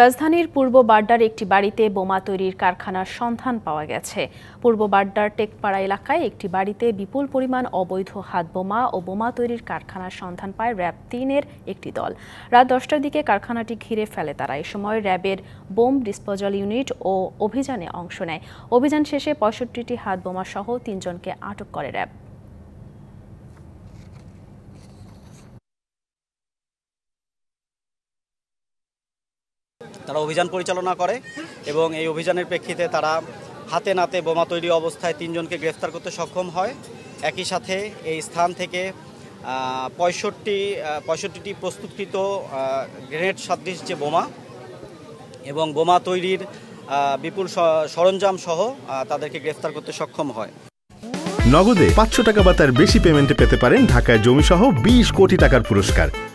রাজধানীর পূর্ব বাড্ডার একটি বাড়িতে বোমা তৈরির কারখানার সন্ধান পাওয়া গেছে পূর্ব বাড্ডার টেকপাড়া এলাকায় একটি বাড়িতে বিপুল পরিমাণ অবৈধ হাত বোমা ও বোমা তৈরির কারখানার সন্ধান পায় র্যাব তিনের একটি দল রাত দশটার দিকে কারখানাটি ঘিরে ফেলে তারা এ সময় র্যাবের বোম ডিসপোজাল ইউনিট ও অভিযানে অংশ নেয় অভিযান শেষে পঁয়ষট্টিটি হাত বোমা সহ তিনজনকে আটক করে র্যাব তারা অভিযান পরিচালনা করে এবং এই অভিযানের প্রেক্ষিতে তারা হাতে নাতে বোমা তৈরি অবস্থায় তিনজনকে গ্রেফতার করতে সক্ষম হয় একই সাথে এই স্থান থেকে পঁয়ষট্টি পঁয়ষট্টিটি প্রস্তুতকৃত গ্রেনেড সাদৃশ যে বোমা এবং বোমা তৈরির বিপুল সরঞ্জাম সহ তাদেরকে গ্রেফতার করতে সক্ষম হয় নগদে পাঁচশো টাকা বা তার বেশি পেমেন্টে পেতে পারেন ঢাকায় জমিসহ বিশ কোটি টাকার পুরস্কার